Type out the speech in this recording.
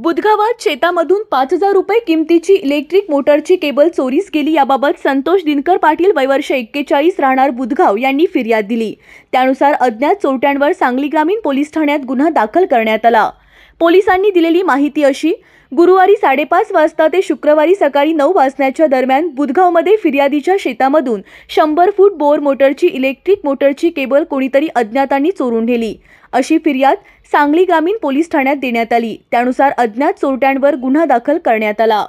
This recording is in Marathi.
बुधगावात शेतामधून पाच हजार रुपये किमतीची इलेक्ट्रिक मोटरची केबल चोरीस केली याबाबत संतोष दिनकर पाटील वयवर्ष एक्केचाळीस राहणार बुधगाव यांनी फिर्याद दिली त्यानुसार अज्ञात चोरट्यांवर सांगली ग्रामीण पोलीस ठाण्यात गुन्हा दाखल करण्यात आला पोलिसांनी दिलेली माहिती अशी गुरुवारी साडेपाच वाजता ते शुक्रवारी सकाळी नऊ वाजण्याच्या दरम्यान बुधगावमध्ये फिर्यादीच्या शेतामधून शंभर फूट बोर मोटरची इलेक्ट्रिक मोटरची केबल कोणीतरी अज्ञातांनी चोरून नेली अशी फिर्याद सांगली ग्रामीण पोलीस ठाण्यात देण्यात आली त्यानुसार अज्ञात चोरट्यांवर गुन्हा दाखल करण्यात आला